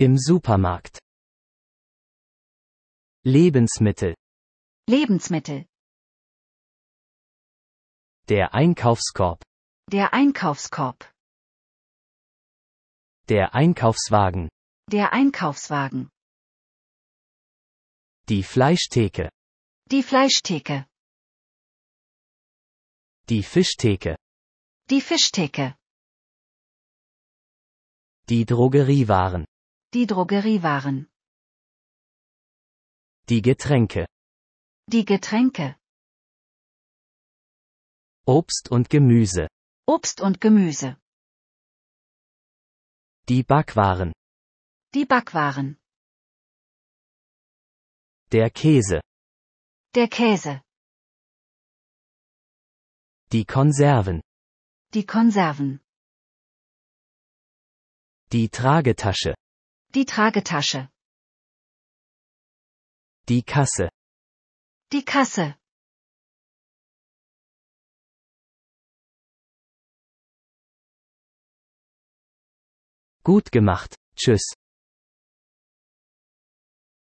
Im Supermarkt. Lebensmittel. Lebensmittel. Der Einkaufskorb. Der Einkaufskorb. Der Einkaufswagen. Der Einkaufswagen. Die Fleischtheke. Die Fleischtheke. Die Fischtheke. Die Fischtheke. Die Drogeriewaren. Die Drogeriewaren. Die Getränke. Die Getränke. Obst und Gemüse. Obst und Gemüse. Die Backwaren. Die Backwaren. Der Käse. Der Käse. Die Konserven. Die Konserven. Die Tragetasche. Die Tragetasche. Die Kasse. Die Kasse. Gut gemacht. Tschüss.